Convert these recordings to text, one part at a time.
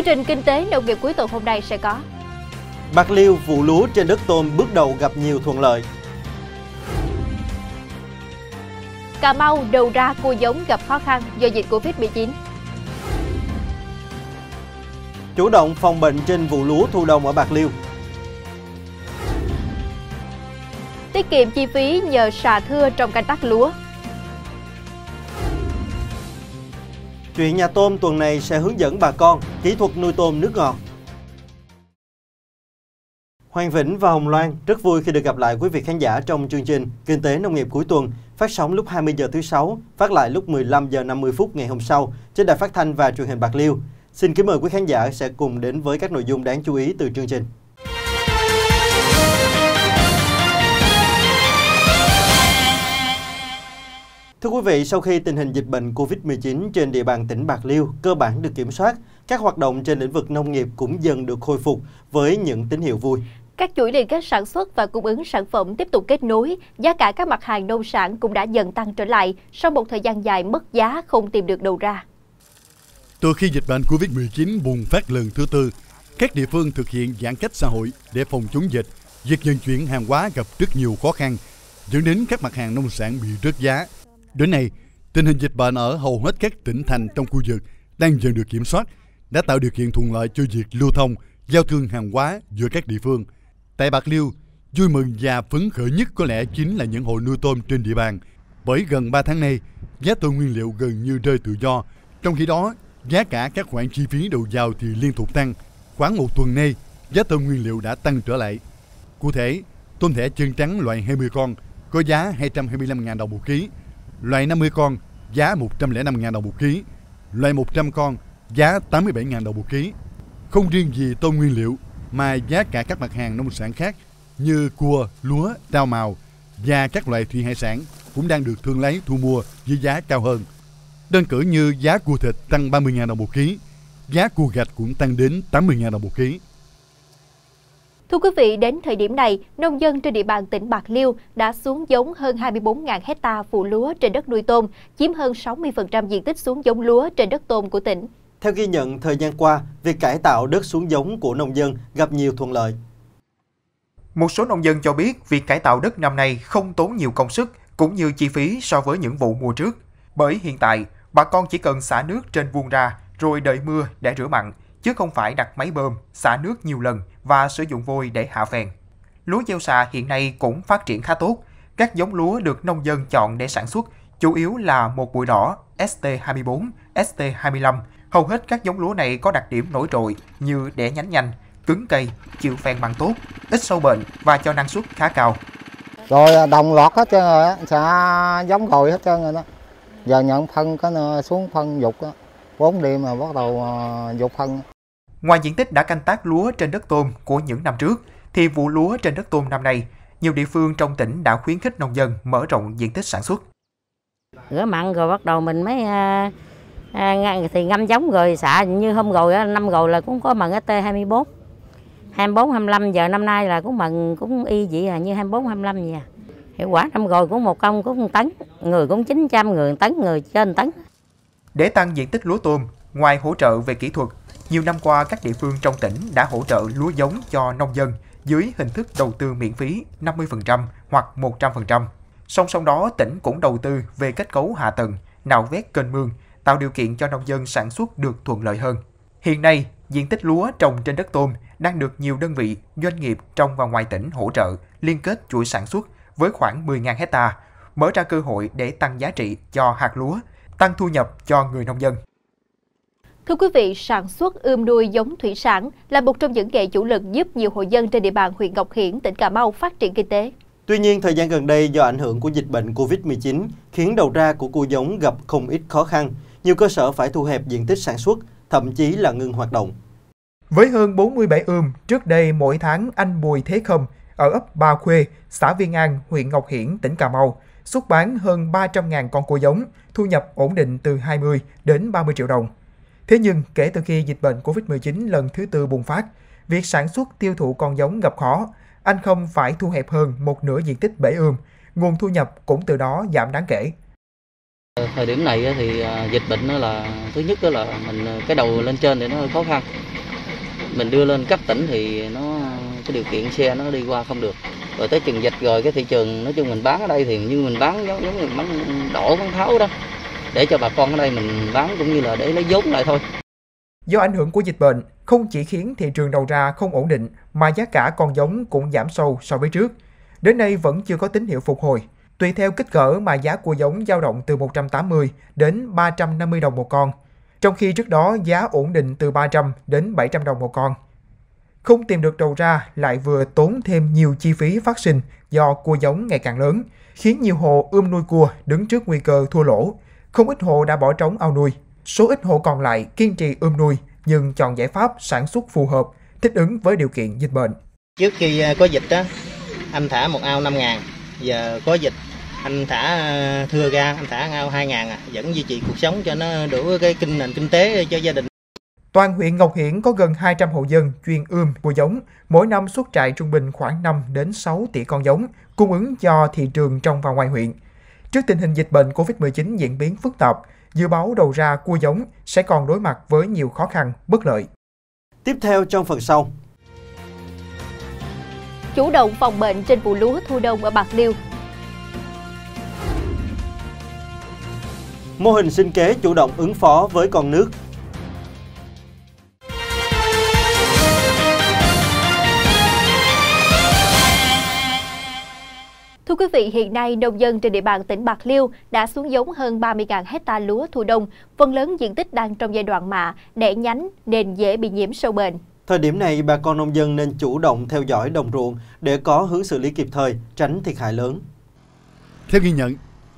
Chương trình Kinh tế Nông nghiệp cuối tuần hôm nay sẽ có Bạc Liêu vụ lúa trên đất tôm bước đầu gặp nhiều thuận lợi Cà Mau đầu ra cua giống gặp khó khăn do dịch Covid-19 Chủ động phòng bệnh trên vụ lúa thu đông ở Bạc Liêu Tiết kiệm chi phí nhờ xà thưa trong canh tác lúa Chuyện nhà tôm tuần này sẽ hướng dẫn bà con kỹ thuật nuôi tôm nước ngọt. Hoàng Vĩnh và Hồng Loan rất vui khi được gặp lại quý vị khán giả trong chương trình Kinh tế Nông nghiệp cuối tuần phát sóng lúc 20 giờ thứ sáu, phát lại lúc 15 giờ 50 phút ngày hôm sau trên đài phát thanh và truyền hình Bạc Liêu. Xin kính mời quý khán giả sẽ cùng đến với các nội dung đáng chú ý từ chương trình. Thưa quý vị, sau khi tình hình dịch bệnh COVID-19 trên địa bàn tỉnh Bạc Liêu cơ bản được kiểm soát, các hoạt động trên lĩnh vực nông nghiệp cũng dần được khôi phục với những tín hiệu vui. Các chuỗi liên kết sản xuất và cung ứng sản phẩm tiếp tục kết nối, giá cả các mặt hàng nông sản cũng đã dần tăng trở lại sau một thời gian dài mất giá không tìm được đầu ra. Từ khi dịch bệnh COVID-19 bùng phát lần thứ tư, các địa phương thực hiện giãn cách xã hội để phòng chống dịch. Việc vận chuyển hàng hóa gặp rất nhiều khó khăn, dẫn đến các mặt hàng nông sản bị rớt giá, Đến nay, tình hình dịch bệnh ở hầu hết các tỉnh thành trong khu vực đang dần được kiểm soát, đã tạo điều kiện thuận lợi cho việc lưu thông, giao thương hàng hóa giữa các địa phương. Tại Bạc Liêu, vui mừng và phấn khởi nhất có lẽ chính là những hộ nuôi tôm trên địa bàn, bởi gần 3 tháng nay, giá tôm nguyên liệu gần như rơi tự do. Trong khi đó, giá cả các khoản chi phí đầu vào thì liên tục tăng. Khoảng một tuần nay, giá tôm nguyên liệu đã tăng trở lại. Cụ thể, tôm thẻ chân trắng loại 20 con có giá 225.000 đồng một ký, Loại 50 con giá 105.000 đồng một ký, loại 100 con giá 87.000 đồng một ký. Không riêng gì tôm nguyên liệu mà giá cả các mặt hàng nông sản khác như cua, lúa, rau màu và các loại thủy hải sản cũng đang được thương lái thu mua với giá cao hơn. Đơn cử như giá cua thịt tăng 30.000 đồng một ký, giá cua gạch cũng tăng đến 80.000 đồng một ký. Thưa quý vị, đến thời điểm này, nông dân trên địa bàn tỉnh Bạc Liêu đã xuống giống hơn 24.000 hecta vụ lúa trên đất nuôi tôm, chiếm hơn 60% diện tích xuống giống lúa trên đất tôm của tỉnh. Theo ghi nhận, thời gian qua, việc cải tạo đất xuống giống của nông dân gặp nhiều thuận lợi. Một số nông dân cho biết việc cải tạo đất năm nay không tốn nhiều công sức cũng như chi phí so với những vụ mùa trước. Bởi hiện tại, bà con chỉ cần xả nước trên vuông ra rồi đợi mưa để rửa mặn, chứ không phải đặt máy bơm, xả nước nhiều lần và sử dụng vôi để hạ phèn. Lúa gieo xạ hiện nay cũng phát triển khá tốt. Các giống lúa được nông dân chọn để sản xuất chủ yếu là một bụi đỏ ST24, ST25. Hầu hết các giống lúa này có đặc điểm nổi trội như đẻ nhánh nhanh, cứng cây, chịu phèn mặn tốt, ít sâu bệnh và cho năng suất khá cao. Rồi à, đồng loạt hết trơn rồi, xả giống rồi hết trơn rồi đó. Giờ nhận phân cái xuống phân dục đó. 4 đêm mà bắt đầu ờ, dục phân. Ngoài diện tích đã canh tác lúa trên đất tôm của những năm trước, thì vụ lúa trên đất tôm năm nay, nhiều địa phương trong tỉnh đã khuyến khích nông dân mở rộng diện tích sản xuất. Rửa mặn rồi bắt đầu mình mới à, à, thì ngâm giống rồi xả như hôm rồi năm rồi là cũng có mần ST24. 24 25 giờ năm nay là cũng mần cũng y vậy à như 24 25 vậy à. Hiệu quả năm rồi cũng một công cũng một tấn, người cũng 900 người tấn, người trên tấn. Để tăng diện tích lúa tôm, ngoài hỗ trợ về kỹ thuật, nhiều năm qua các địa phương trong tỉnh đã hỗ trợ lúa giống cho nông dân dưới hình thức đầu tư miễn phí 50% hoặc 100%. Song song đó, tỉnh cũng đầu tư về kết cấu hạ tầng, nạo vét kênh mương, tạo điều kiện cho nông dân sản xuất được thuận lợi hơn. Hiện nay, diện tích lúa trồng trên đất tôm đang được nhiều đơn vị, doanh nghiệp trong và ngoài tỉnh hỗ trợ liên kết chuỗi sản xuất với khoảng 10.000 hecta, mở ra cơ hội để tăng giá trị cho hạt lúa, tăng thu nhập cho người nông dân. Thưa quý vị, sản xuất ươm nuôi giống thủy sản là một trong những nghề chủ lực giúp nhiều hộ dân trên địa bàn huyện Ngọc Hiển, tỉnh Cà Mau phát triển kinh tế. Tuy nhiên, thời gian gần đây do ảnh hưởng của dịch bệnh COVID-19 khiến đầu ra của cua giống gặp không ít khó khăn. Nhiều cơ sở phải thu hẹp diện tích sản xuất, thậm chí là ngừng hoạt động. Với hơn 47 ươm, trước đây mỗi tháng anh Bùi Thế Khâm ở ấp Ba Khuê, xã Viên An, huyện Ngọc Hiển, tỉnh Cà Mau xuất bán hơn 300.000 con cua giống, thu nhập ổn định từ 20 đến 30 triệu đồng. Thế nhưng, kể từ khi dịch bệnh COVID-19 lần thứ tư bùng phát, việc sản xuất tiêu thụ con giống gặp khó, anh không phải thu hẹp hơn một nửa diện tích bể ươm, nguồn thu nhập cũng từ đó giảm đáng kể. Thời điểm này thì à, dịch bệnh đó là thứ nhất đó là mình à, cái đầu lên trên thì nó hơi khó khăn. Mình đưa lên cấp tỉnh thì nó cái điều kiện xe nó đi qua không được rồi tới chừng dịch rồi cái thị trường nói chung mình bán ở đây thì như mình bán giống như mình bán đổ bán tháo đó để cho bà con ở đây mình bán cũng như là để lấy vốn lại thôi do ảnh hưởng của dịch bệnh không chỉ khiến thị trường đầu ra không ổn định mà giá cả con giống cũng giảm sâu so với trước đến nay vẫn chưa có tín hiệu phục hồi tùy theo kích cỡ mà giá của giống dao động từ 180 đến 350 đồng một con trong khi trước đó giá ổn định từ 300 đến 700 đồng một con không tìm được đầu ra lại vừa tốn thêm nhiều chi phí phát sinh do cua giống ngày càng lớn, khiến nhiều hộ ươm nuôi cua đứng trước nguy cơ thua lỗ. Không ít hộ đã bỏ trống ao nuôi, số ít hộ còn lại kiên trì ươm nuôi nhưng chọn giải pháp sản xuất phù hợp, thích ứng với điều kiện dịch bệnh. Trước khi à, có dịch đó, anh thả một ao 5 ngàn, giờ có dịch anh thả à, thưa ra anh thả ao 2 ngàn à, vẫn duy trì cuộc sống cho nó đủ cái kinh nền kinh tế cho gia đình Toàn huyện Ngọc Hiển có gần 200 hộ dân chuyên ươm mua giống, mỗi năm xuất trại trung bình khoảng 5 đến 6 tỷ con giống, cung ứng cho thị trường trong và ngoài huyện. Trước tình hình dịch bệnh COVID-19 diễn biến phức tạp, dự báo đầu ra cua giống sẽ còn đối mặt với nhiều khó khăn, bất lợi. Tiếp theo trong phần sau. Chủ động phòng bệnh trên vụ lúa thu đông ở Bạc Liêu Mô hình sinh kế chủ động ứng phó với con nước Thưa quý vị, hiện nay nông dân trên địa bàn tỉnh Bạc Liêu đã xuống giống hơn 30.000 hecta lúa thu đông, phần lớn diện tích đang trong giai đoạn mạ, đẻ nhánh nên dễ bị nhiễm sâu bệnh. Thời điểm này, bà con nông dân nên chủ động theo dõi đồng ruộng để có hướng xử lý kịp thời, tránh thiệt hại lớn. Theo ghi nhận,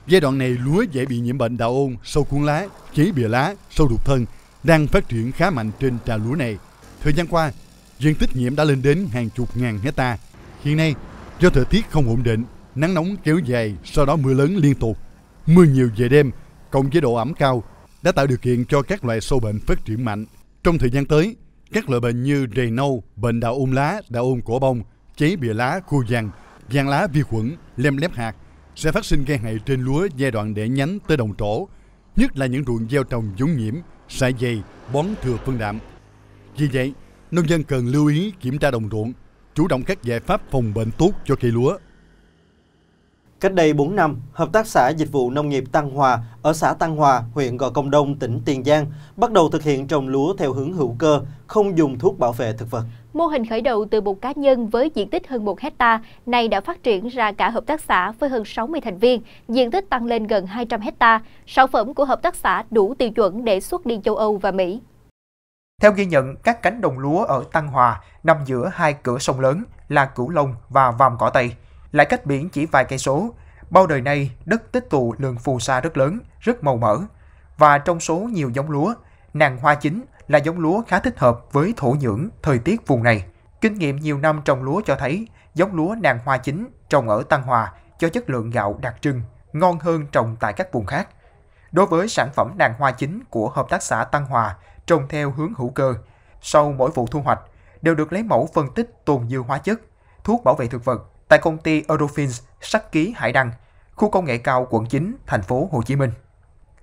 giai đoạn này lúa dễ bị nhiễm bệnh đạo ôn, sâu cuốn lá, chí bìa lá, sâu đục thân đang phát triển khá mạnh trên trà lúa này. Thời gian qua, diện tích nhiễm đã lên đến hàng chục ngàn hecta. Hiện nay, do thời tiết không ổn định, Nắng nóng kéo dài, sau đó mưa lớn liên tục. Mưa nhiều về đêm, cộng với độ ẩm cao, đã tạo điều kiện cho các loại sâu bệnh phát triển mạnh. Trong thời gian tới, các loại bệnh như rầy nâu, bệnh đạo ôm lá, đạo ôm cổ bông, cháy bìa lá, khô vàng, vàng lá vi khuẩn, lem lép hạt sẽ phát sinh gây hại trên lúa giai đoạn để nhánh tới đồng trổ, nhất là những ruộng gieo trồng giống nhiễm, xạ dày, bón thừa phân đạm. Vì vậy, nông dân cần lưu ý kiểm tra đồng ruộng, chủ động các giải pháp phòng bệnh tốt cho cây lúa. Cách đây 4 năm, Hợp tác xã Dịch vụ Nông nghiệp Tăng Hòa ở xã Tăng Hòa, huyện Gò Công Đông, tỉnh Tiền Giang bắt đầu thực hiện trồng lúa theo hướng hữu cơ, không dùng thuốc bảo vệ thực vật. Mô hình khởi đầu từ một cá nhân với diện tích hơn 1 hecta này đã phát triển ra cả hợp tác xã với hơn 60 thành viên, diện tích tăng lên gần 200 hecta. Sản phẩm của hợp tác xã đủ tiêu chuẩn để xuất đi châu Âu và Mỹ. Theo ghi nhận, các cánh đồng lúa ở Tăng Hòa nằm giữa hai cửa sông lớn là Cửu Long và Vàm Cỏ Tây lại cách biển chỉ vài cây số. Bao đời nay, đất tích tụ lượng phù sa rất lớn, rất màu mỡ. Và trong số nhiều giống lúa, nàng hoa chính là giống lúa khá thích hợp với thổ nhưỡng, thời tiết vùng này. Kinh nghiệm nhiều năm trồng lúa cho thấy, giống lúa nàng hoa chính trồng ở Tăng Hòa cho chất lượng gạo đặc trưng, ngon hơn trồng tại các vùng khác. Đối với sản phẩm nàng hoa chính của Hợp tác xã Tăng Hòa, trồng theo hướng hữu cơ, sau mỗi vụ thu hoạch đều được lấy mẫu phân tích tồn dư hóa chất, thuốc bảo vệ thực vật tại công ty Eurofins Sắc Ký Hải Đăng, khu công nghệ cao quận 9, thành phố Hồ Chí Minh.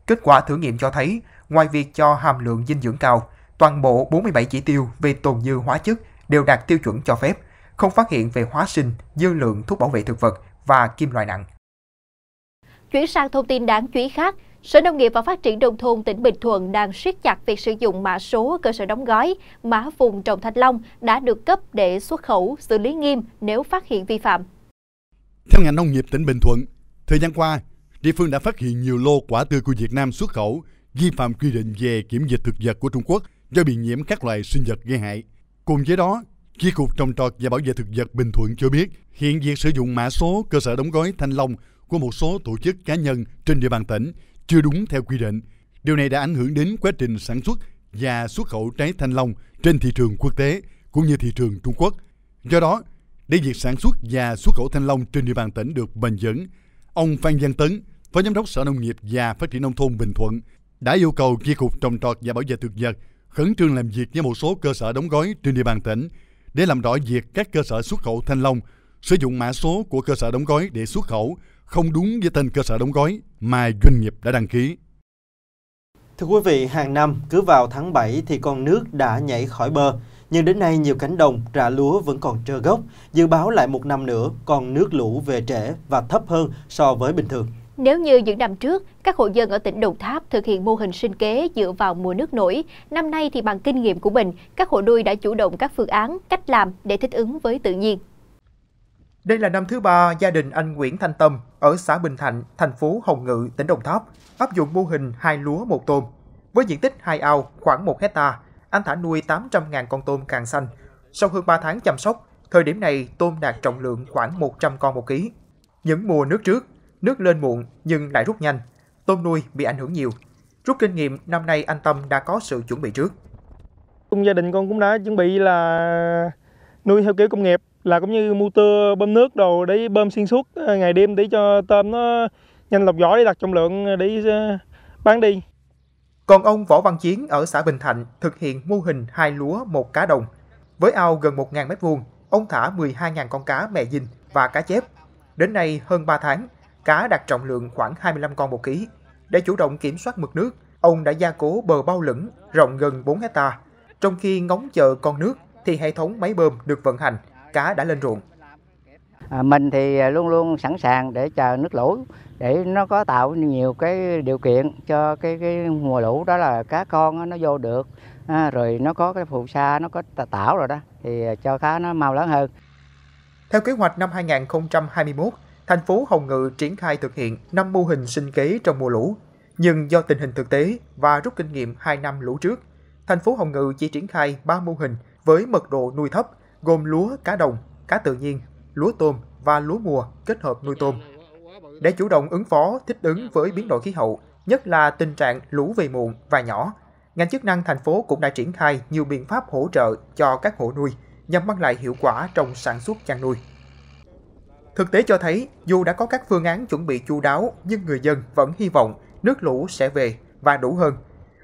Kết quả thử nghiệm cho thấy, ngoài việc cho hàm lượng dinh dưỡng cao, toàn bộ 47 chỉ tiêu về tồn dư hóa chất đều đạt tiêu chuẩn cho phép, không phát hiện về hóa sinh, dư lượng thuốc bảo vệ thực vật và kim loại nặng. Chuyển sang thông tin đáng chú ý khác, Sở Nông nghiệp và Phát triển Nông thôn tỉnh Bình Thuận đang siết chặt việc sử dụng mã số cơ sở đóng gói, mã vùng trồng thanh long đã được cấp để xuất khẩu, xử lý nghiêm nếu phát hiện vi phạm. Theo ngành nông nghiệp tỉnh Bình Thuận, thời gian qua, địa phương đã phát hiện nhiều lô quả tươi của Việt Nam xuất khẩu vi phạm quy định về kiểm dịch thực vật của Trung Quốc do bị nhiễm các loài sinh vật gây hại. Cùng với đó, Chi cục trồng trọt và bảo vệ thực vật Bình Thuận cho biết, hiện việc sử dụng mã số cơ sở đóng gói thanh long của một số tổ chức cá nhân trên địa bàn tỉnh chưa đúng theo quy định. Điều này đã ảnh hưởng đến quá trình sản xuất và xuất khẩu trái thanh long trên thị trường quốc tế cũng như thị trường Trung Quốc. Do đó, để việc sản xuất và xuất khẩu thanh long trên địa bàn tỉnh được bền vững, ông Phan Văn Tấn, Phó Giám đốc Sở Nông nghiệp và Phát triển Nông thôn Bình Thuận, đã yêu cầu Chi cục Trồng trọt và Bảo vệ thực vật khẩn trương làm việc với một số cơ sở đóng gói trên địa bàn tỉnh để làm rõ việc các cơ sở xuất khẩu thanh long sử dụng mã số của cơ sở đóng gói để xuất khẩu không đúng với tên cơ sở đóng gói mà doanh nghiệp đã đăng ký. Thưa quý vị, hàng năm cứ vào tháng 7 thì con nước đã nhảy khỏi bờ. Nhưng đến nay nhiều cánh đồng, rạ lúa vẫn còn trơ gốc. Dự báo lại một năm nữa, còn nước lũ về trễ và thấp hơn so với bình thường. Nếu như những năm trước, các hộ dân ở tỉnh Đồng Tháp thực hiện mô hình sinh kế dựa vào mùa nước nổi, năm nay thì bằng kinh nghiệm của mình, các hộ nuôi đã chủ động các phương án, cách làm để thích ứng với tự nhiên. Đây là năm thứ ba gia đình anh Nguyễn Thanh Tâm ở xã Bình Thạnh, thành phố Hồng Ngự, tỉnh Đồng Tháp, áp dụng mô hình hai lúa một tôm. Với diện tích hai ao khoảng 1 hecta, anh thả nuôi 800.000 con tôm càng xanh. Sau hơn 3 tháng chăm sóc, thời điểm này tôm đạt trọng lượng khoảng 100 con một ký. Những mùa nước trước, nước lên muộn nhưng lại rút nhanh, tôm nuôi bị ảnh hưởng nhiều. Rút kinh nghiệm, năm nay anh Tâm đã có sự chuẩn bị trước. Cùng gia đình con cũng đã chuẩn bị là nuôi theo kiểu công nghiệp là cũng như motor bơm nước đồ để bơm xuyên suốt à, ngày đêm để cho tôm nó nhanh lọc vỏ để đặt trọng lượng à, để à, bán đi. Còn ông Võ Văn Chiến ở xã Bình Thạnh thực hiện mô hình hai lúa một cá đồng. Với ao gần 1.000 m2, ông thả 12.000 con cá mẹ dinh và cá chép. Đến nay hơn 3 tháng, cá đạt trọng lượng khoảng 25 con một ký. Để chủ động kiểm soát mực nước, ông đã gia cố bờ bao lửng rộng gần 4 hecta, trong khi ngóng chờ con nước thì hệ thống máy bơm được vận hành, cá đã lên ruộng. À, mình thì luôn luôn sẵn sàng để chờ nước lũ để nó có tạo nhiều cái điều kiện cho cái cái mùa lũ đó là cá con nó vô được à, rồi nó có cái phù sa nó có tảo rồi đó thì cho cá nó mau lớn hơn. Theo kế hoạch năm 2021, thành phố Hồng Ngự triển khai thực hiện 5 mô hình sinh kế trong mùa lũ. Nhưng do tình hình thực tế và rút kinh nghiệm 2 năm lũ trước, thành phố Hồng Ngự chỉ triển khai 3 mô hình với mật độ nuôi thấp gồm lúa, cá đồng, cá tự nhiên, lúa tôm và lúa mùa kết hợp nuôi tôm. Để chủ động ứng phó, thích ứng với biến đổi khí hậu, nhất là tình trạng lũ về muộn và nhỏ, ngành chức năng thành phố cũng đã triển khai nhiều biện pháp hỗ trợ cho các hộ nuôi nhằm mang lại hiệu quả trong sản xuất chăn nuôi. Thực tế cho thấy, dù đã có các phương án chuẩn bị chu đáo, nhưng người dân vẫn hy vọng nước lũ sẽ về và đủ hơn.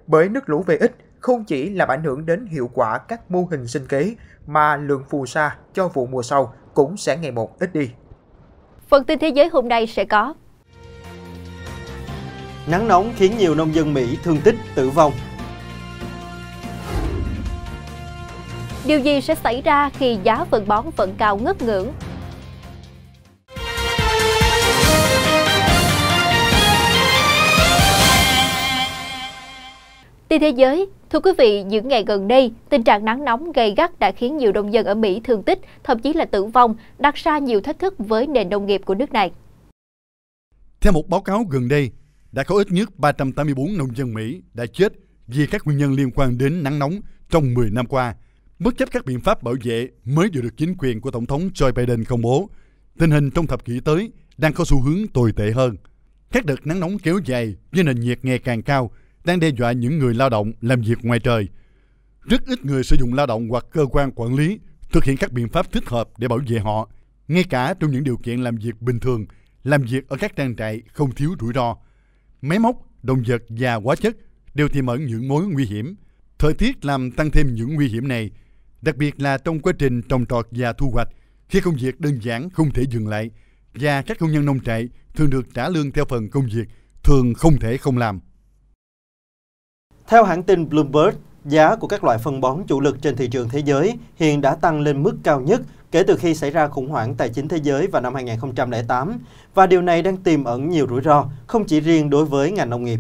Bởi nước lũ về ít không chỉ làm ảnh hưởng đến hiệu quả các mô hình sinh kế mà lượng phù sa cho vụ mùa sau cũng sẽ ngày một ít đi. Phần tin thế giới hôm nay sẽ có Nắng nóng khiến nhiều nông dân Mỹ thương tích, tử vong Điều gì sẽ xảy ra khi giá phân bón vẫn cao ngất ngưỡng? Tin thế giới, Thưa quý vị, những ngày gần đây, tình trạng nắng nóng gây gắt đã khiến nhiều nông dân ở Mỹ thương tích, thậm chí là tử vong, đặt ra nhiều thách thức với nền nông nghiệp của nước này. Theo một báo cáo gần đây, đã có ít nhất 384 nông dân Mỹ đã chết vì các nguyên nhân liên quan đến nắng nóng trong 10 năm qua, bất chấp các biện pháp bảo vệ mới vừa được chính quyền của Tổng thống Joe Biden công bố. Tình hình trong thập kỷ tới đang có xu hướng tồi tệ hơn. Các đợt nắng nóng kéo dài với nền nhiệt ngày càng cao – đang đe dọa những người lao động làm việc ngoài trời. Rất ít người sử dụng lao động hoặc cơ quan quản lý thực hiện các biện pháp thích hợp để bảo vệ họ, ngay cả trong những điều kiện làm việc bình thường, làm việc ở các trang trại không thiếu rủi ro. Máy móc, động vật và hóa chất đều tiềm ẩn những mối nguy hiểm. Thời tiết làm tăng thêm những nguy hiểm này, đặc biệt là trong quá trình trồng trọt và thu hoạch, khi công việc đơn giản không thể dừng lại và các công nhân nông trại thường được trả lương theo phần công việc thường không thể không làm. Theo hãng tin Bloomberg, giá của các loại phân bón chủ lực trên thị trường thế giới hiện đã tăng lên mức cao nhất kể từ khi xảy ra khủng hoảng tài chính thế giới vào năm 2008 và điều này đang tiềm ẩn nhiều rủi ro, không chỉ riêng đối với ngành nông nghiệp.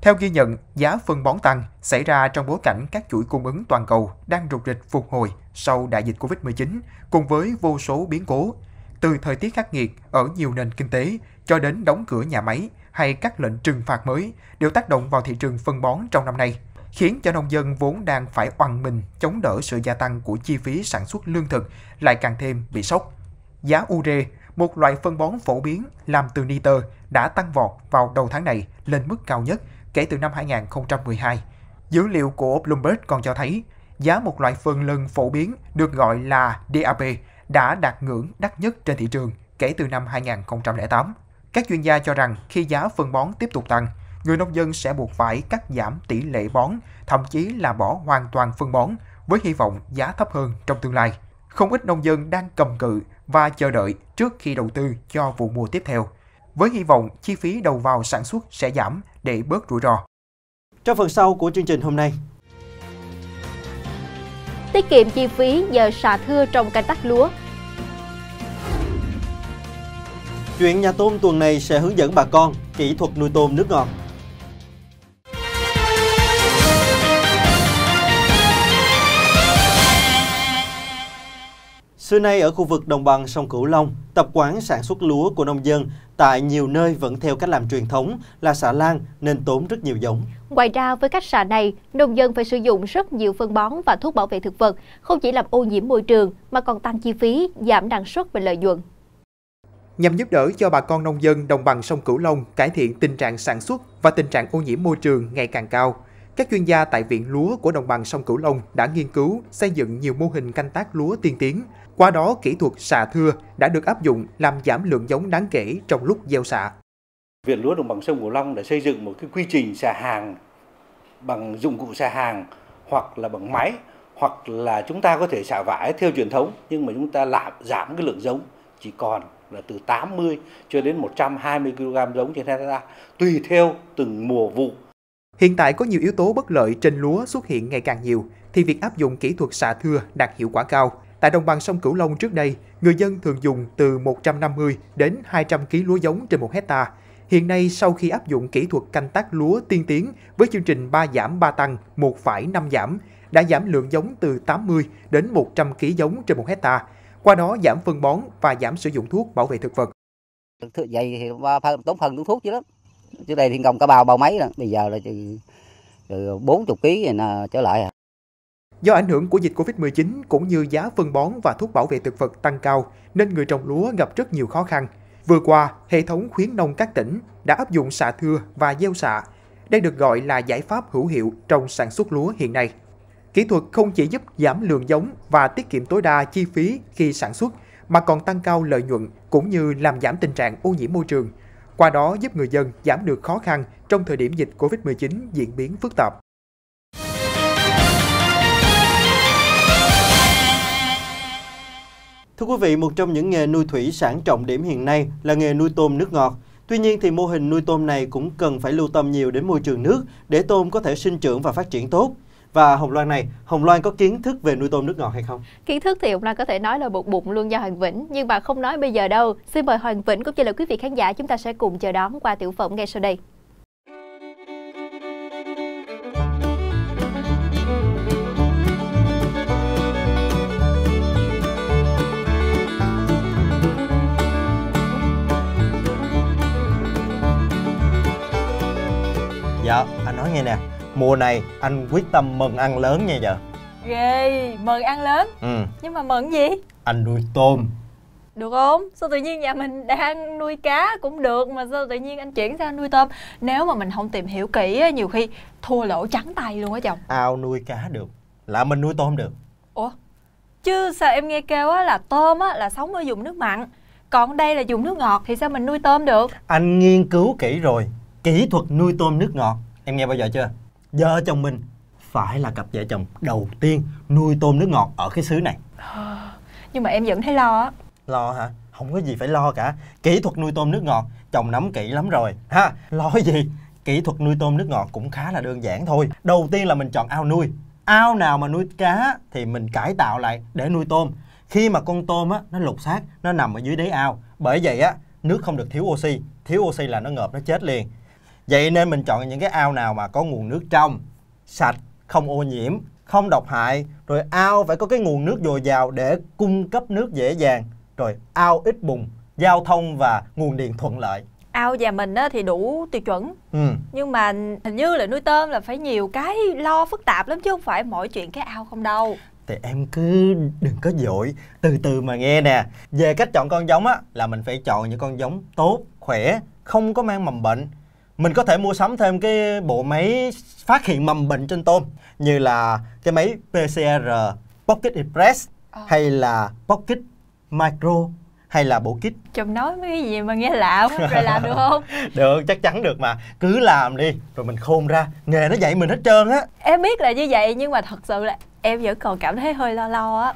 Theo ghi nhận, giá phân bón tăng xảy ra trong bối cảnh các chuỗi cung ứng toàn cầu đang rục rịch phục hồi sau đại dịch Covid-19 cùng với vô số biến cố, từ thời tiết khắc nghiệt ở nhiều nền kinh tế cho đến đóng cửa nhà máy, hay các lệnh trừng phạt mới đều tác động vào thị trường phân bón trong năm nay, khiến cho nông dân vốn đang phải oằn mình chống đỡ sự gia tăng của chi phí sản xuất lương thực lại càng thêm bị sốc. Giá ure, một loại phân bón phổ biến làm từ nitơ, đã tăng vọt vào đầu tháng này lên mức cao nhất kể từ năm 2012. Dữ liệu của Bloomberg còn cho thấy giá một loại phân lân phổ biến được gọi là DAP đã đạt ngưỡng đắt nhất trên thị trường kể từ năm 2008. Các chuyên gia cho rằng khi giá phân bón tiếp tục tăng, người nông dân sẽ buộc phải cắt giảm tỷ lệ bón, thậm chí là bỏ hoàn toàn phân bón, với hy vọng giá thấp hơn trong tương lai. Không ít nông dân đang cầm cự và chờ đợi trước khi đầu tư cho vụ mùa tiếp theo, với hy vọng chi phí đầu vào sản xuất sẽ giảm để bớt rủi ro. Trong phần sau của chương trình hôm nay, tiết kiệm chi phí giờ xạ thưa trong canh tác lúa Chuyện nhà tôm tuần này sẽ hướng dẫn bà con kỹ thuật nuôi tôm nước ngọt. Xưa nay ở khu vực đồng bằng sông Cửu Long, tập quán sản xuất lúa của nông dân tại nhiều nơi vẫn theo cách làm truyền thống là xạ lan nên tốn rất nhiều giống. Ngoài ra với cách xạ này, nông dân phải sử dụng rất nhiều phân bón và thuốc bảo vệ thực vật, không chỉ làm ô nhiễm môi trường mà còn tăng chi phí, giảm năng suất và lợi nhuận nhằm giúp đỡ cho bà con nông dân đồng bằng sông Cửu Long cải thiện tình trạng sản xuất và tình trạng ô nhiễm môi trường ngày càng cao. Các chuyên gia tại Viện Lúa của đồng bằng sông Cửu Long đã nghiên cứu xây dựng nhiều mô hình canh tác lúa tiên tiến. Qua đó, kỹ thuật xạ thưa đã được áp dụng làm giảm lượng giống đáng kể trong lúc gieo xạ. Viện Lúa đồng bằng sông Cửu Long đã xây dựng một cái quy trình xạ hàng bằng dụng cụ xạ hàng hoặc là bằng máy hoặc là chúng ta có thể xạ vải theo truyền thống nhưng mà chúng ta làm giảm cái lượng giống chỉ còn là từ 80 cho đến 120 kg giống trên hecta, tùy theo từng mùa vụ. Hiện tại có nhiều yếu tố bất lợi trên lúa xuất hiện ngày càng nhiều thì việc áp dụng kỹ thuật xạ thưa đạt hiệu quả cao. Tại đồng bằng sông Cửu Long trước đây, người dân thường dùng từ 150 đến 200 kg lúa giống trên một hecta. Hiện nay, sau khi áp dụng kỹ thuật canh tác lúa tiên tiến với chương trình 3 giảm 3 tăng phải 1,5 giảm, đã giảm lượng giống từ 80 đến 100 kg giống trên một hecta qua đó giảm phân bón và giảm sử dụng thuốc bảo vệ thực vật. Vậy thì tốn phần tốn thuốc chứ lắm. Trước đây thì còn cả bao bao mấy đó, bây giờ là từ 40 kg là trở lại. À. Do ảnh hưởng của dịch Covid-19 cũng như giá phân bón và thuốc bảo vệ thực vật tăng cao nên người trồng lúa gặp rất nhiều khó khăn. Vừa qua, hệ thống khuyến nông các tỉnh đã áp dụng xạ thưa và gieo xạ. Đây được gọi là giải pháp hữu hiệu trong sản xuất lúa hiện nay. Kỹ thuật không chỉ giúp giảm lượng giống và tiết kiệm tối đa chi phí khi sản xuất, mà còn tăng cao lợi nhuận cũng như làm giảm tình trạng ô nhiễm môi trường, qua đó giúp người dân giảm được khó khăn trong thời điểm dịch COVID-19 diễn biến phức tạp. Thưa quý vị, một trong những nghề nuôi thủy sản trọng điểm hiện nay là nghề nuôi tôm nước ngọt. Tuy nhiên thì mô hình nuôi tôm này cũng cần phải lưu tâm nhiều đến môi trường nước để tôm có thể sinh trưởng và phát triển tốt. Và Hồng Loan này, Hồng Loan có kiến thức về nuôi tôm nước ngọt hay không? Kiến thức thì Hồng Loan có thể nói là bụng bụng luôn do Hoàng Vĩnh, nhưng mà không nói bây giờ đâu. Xin mời Hoàng Vĩnh cũng như là quý vị khán giả chúng ta sẽ cùng chờ đón qua tiểu phẩm ngay sau đây. Dạ, anh nói nghe nè mùa này anh quyết tâm mừng ăn lớn nha vợ ghê mừng ăn lớn ừ nhưng mà mừng gì anh nuôi tôm được không sao tự nhiên nhà mình đang nuôi cá cũng được mà sao tự nhiên anh chuyển sang nuôi tôm nếu mà mình không tìm hiểu kỹ nhiều khi thua lỗ trắng tay luôn á chồng ao nuôi cá được là mình nuôi tôm được ủa chứ sao em nghe kêu á là tôm á là sống ở vùng nước mặn còn đây là dùng nước ngọt thì sao mình nuôi tôm được anh nghiên cứu kỹ rồi kỹ thuật nuôi tôm nước ngọt em nghe bao giờ chưa vợ chồng mình phải là cặp vợ chồng đầu tiên nuôi tôm nước ngọt ở cái xứ này nhưng mà em vẫn thấy lo á lo hả không có gì phải lo cả kỹ thuật nuôi tôm nước ngọt chồng nắm kỹ lắm rồi ha lo cái gì kỹ thuật nuôi tôm nước ngọt cũng khá là đơn giản thôi đầu tiên là mình chọn ao nuôi ao nào mà nuôi cá thì mình cải tạo lại để nuôi tôm khi mà con tôm á nó lục xác nó nằm ở dưới đáy ao bởi vậy á nước không được thiếu oxy thiếu oxy là nó ngợp nó chết liền vậy nên mình chọn những cái ao nào mà có nguồn nước trong sạch không ô nhiễm không độc hại rồi ao phải có cái nguồn nước dồi dào để cung cấp nước dễ dàng rồi ao ít bùn giao thông và nguồn điện thuận lợi ao nhà mình thì đủ tiêu chuẩn ừ. nhưng mà hình như là nuôi tôm là phải nhiều cái lo phức tạp lắm chứ không phải mỗi chuyện cái ao không đâu thì em cứ đừng có dội từ từ mà nghe nè về cách chọn con giống á là mình phải chọn những con giống tốt khỏe không có mang mầm bệnh mình có thể mua sắm thêm cái bộ máy phát hiện mầm bệnh trên tôm như là cái máy PCR Pocket Express à. hay là Pocket Micro hay là bộ kit chồng nói mấy cái gì mà nghe lạ quá rồi làm được không được chắc chắn được mà cứ làm đi rồi mình khôn ra nghề nó dạy mình hết trơn á em biết là như vậy nhưng mà thật sự là em vẫn còn cảm thấy hơi lo lo á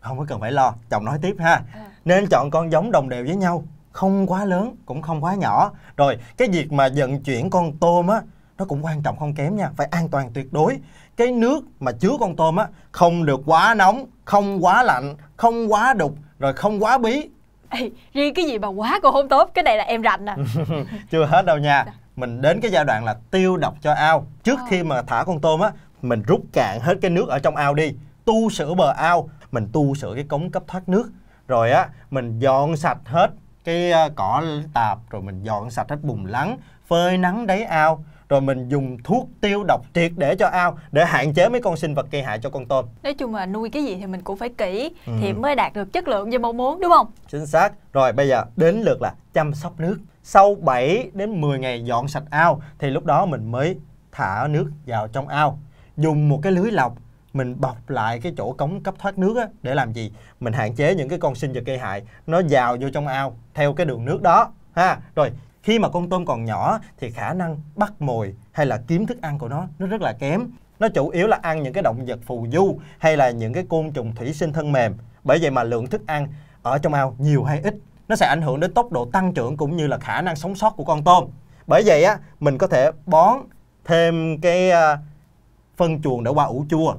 không có cần phải lo chồng nói tiếp ha à. nên chọn con giống đồng đều với nhau không quá lớn cũng không quá nhỏ rồi cái việc mà vận chuyển con tôm á nó cũng quan trọng không kém nha phải an toàn tuyệt đối cái nước mà chứa con tôm á không được quá nóng không quá lạnh không quá đục rồi không quá bí Ê, riêng cái gì mà quá cô không tốt cái này là em rành nè à. chưa hết đâu nha dạ. mình đến cái giai đoạn là tiêu độc cho ao trước ờ. khi mà thả con tôm á mình rút cạn hết cái nước ở trong ao đi tu sửa bờ ao mình tu sửa cái cống cấp thoát nước rồi á mình dọn sạch hết cái ờ, cỏ tạp rồi mình dọn sạch hết bùn lắng phơi nắng đáy ao rồi mình dùng thuốc tiêu độc triệt để cho ao để hạn chế mấy con sinh vật gây hại cho con tôm nói chung là nuôi cái gì thì mình cũng phải kỹ ừ. thì mới đạt được chất lượng như mong muốn đúng không chính xác rồi bây giờ đến lượt là chăm sóc nước sau 7 đến 10 ngày dọn sạch ao thì lúc đó mình mới thả nước vào trong ao dùng một cái lưới lọc mình bọc lại cái chỗ cống cấp thoát nước á, để làm gì mình hạn chế những cái con sinh vật gây hại nó vào vô trong ao theo cái đường nước đó ha rồi khi mà con tôm còn nhỏ thì khả năng bắt mồi hay là kiếm thức ăn của nó nó rất là kém nó chủ yếu là ăn những cái động vật phù du hay là những cái côn trùng thủy sinh thân mềm bởi vậy mà lượng thức ăn ở trong ao nhiều hay ít nó sẽ ảnh hưởng đến tốc độ tăng trưởng cũng như là khả năng sống sót của con tôm bởi vậy á mình có thể bón thêm cái à, phân chuồng đã qua ủ chua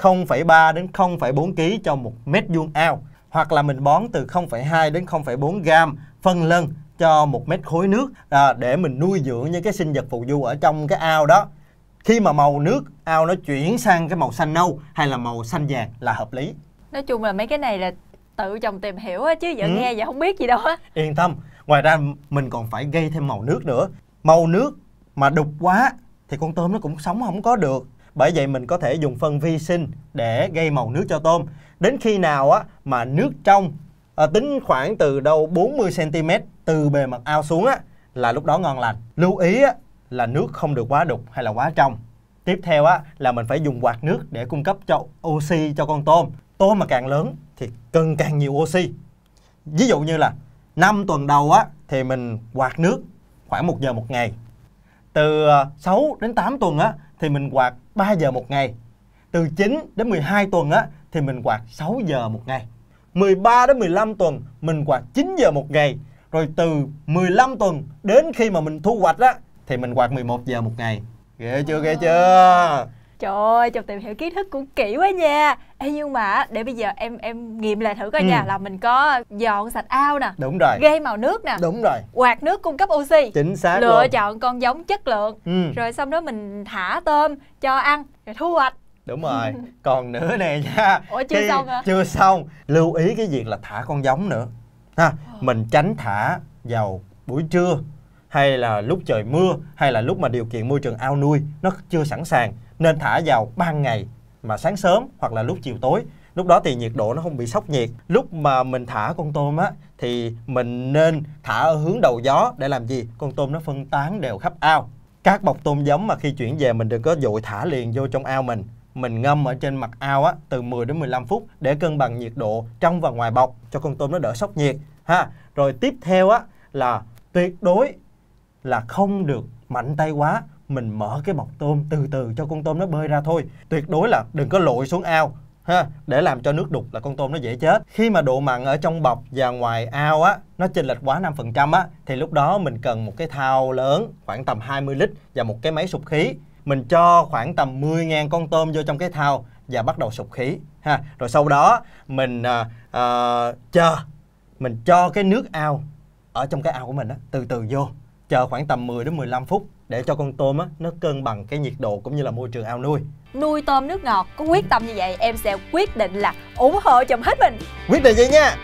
0,3 đến 0,4 kg cho 1 mét vuông ao hoặc là mình bón từ 0,2 đến 0,4 gram phân lân cho 1 mét khối nước à, để mình nuôi dưỡng những cái sinh vật phù du ở trong cái ao đó khi mà màu nước ao nó chuyển sang cái màu xanh nâu hay là màu xanh vàng là hợp lý nói chung là mấy cái này là tự chồng tìm hiểu á chứ giờ ừ. nghe giờ không biết gì đâu á yên tâm ngoài ra mình còn phải gây thêm màu nước nữa màu nước mà đục quá thì con tôm nó cũng sống không có được bởi vậy mình có thể dùng phân vi sinh để gây màu nước cho tôm. Đến khi nào á mà nước trong à, tính khoảng từ đâu 40 cm từ bề mặt ao xuống á là lúc đó ngon lành. Lưu ý á là nước không được quá đục hay là quá trong. Tiếp theo á là mình phải dùng quạt nước để cung cấp cho oxy cho con tôm. Tôm mà càng lớn thì cần càng nhiều oxy. Ví dụ như là 5 tuần đầu á thì mình quạt nước khoảng 1 giờ một ngày. Từ 6 à, đến 8 tuần á thì mình quạt 3 giờ một ngày từ 9 đến 12 tuần á thì mình quạt 6 giờ một ngày 13 đến 15 tuần mình quạt 9 giờ một ngày rồi từ 15 tuần đến khi mà mình thu hoạch á thì mình quạt 11 giờ một ngày ghê chưa ghê chưa Trời ơi, chồng tìm hiểu kiến thức cũng kỹ quá nha. Ê, nhưng mà để bây giờ em em nghiệm lại thử coi ừ. nha là mình có dọn sạch ao nè đúng rồi gây màu nước nè đúng rồi quạt nước cung cấp oxy chính xác lựa luôn. chọn con giống chất lượng ừ. rồi xong đó mình thả tôm cho ăn rồi thu hoạch đúng rồi còn nữa nè nha Ủa, chưa cái, xong hả? chưa xong lưu ý cái việc là thả con giống nữa ha ờ. mình tránh thả vào buổi trưa hay là lúc trời mưa hay là lúc mà điều kiện môi trường ao nuôi nó chưa sẵn sàng nên thả vào ban ngày mà sáng sớm hoặc là lúc chiều tối lúc đó thì nhiệt độ nó không bị sốc nhiệt lúc mà mình thả con tôm á thì mình nên thả ở hướng đầu gió để làm gì con tôm nó phân tán đều khắp ao các bọc tôm giống mà khi chuyển về mình đừng có dội thả liền vô trong ao mình mình ngâm ở trên mặt ao á từ 10 đến 15 phút để cân bằng nhiệt độ trong và ngoài bọc cho con tôm nó đỡ sốc nhiệt ha rồi tiếp theo á là tuyệt đối là không được mạnh tay quá mình mở cái bọc tôm từ từ cho con tôm nó bơi ra thôi tuyệt đối là đừng có lội xuống ao ha để làm cho nước đục là con tôm nó dễ chết khi mà độ mặn ở trong bọc và ngoài ao á nó chênh lệch quá 5% á thì lúc đó mình cần một cái thao lớn khoảng tầm 20 lít và một cái máy sụp khí mình cho khoảng tầm 10.000 con tôm vô trong cái thao và bắt đầu sụp khí ha rồi sau đó mình à, à, chờ mình cho cái nước ao ở trong cái ao của mình á từ từ vô chờ khoảng tầm 10 đến 15 phút để cho con tôm á nó cân bằng cái nhiệt độ cũng như là môi trường ao nuôi nuôi tôm nước ngọt có quyết tâm như vậy em sẽ quyết định là ủng hộ chồng hết mình quyết định vậy nha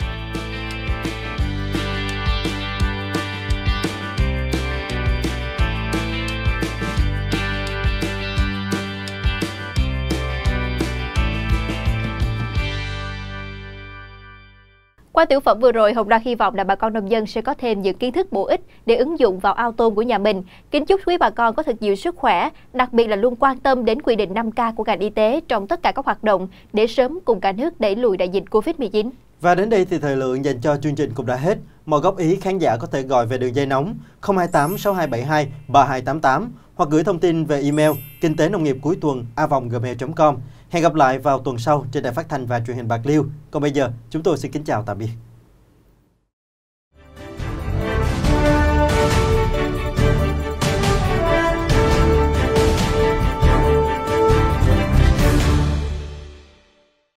Qua tiểu phẩm vừa rồi, Hồng Loan hy vọng là bà con nông dân sẽ có thêm những kiến thức bổ ích để ứng dụng vào ao tôm của nhà mình. Kính chúc quý bà con có thật nhiều sức khỏe, đặc biệt là luôn quan tâm đến quy định 5K của ngành y tế trong tất cả các hoạt động để sớm cùng cả nước đẩy lùi đại dịch Covid-19. Và đến đây thì thời lượng dành cho chương trình cũng đã hết. Mọi góp ý khán giả có thể gọi về đường dây nóng 028 6272 3288 hoặc gửi thông tin về email kinh tế nông nghiệp cuối tuần a gmail.com. Hẹn gặp lại vào tuần sau trên đài phát thanh và truyền hình Bạc Liêu. Còn bây giờ, chúng tôi xin kính chào tạm biệt.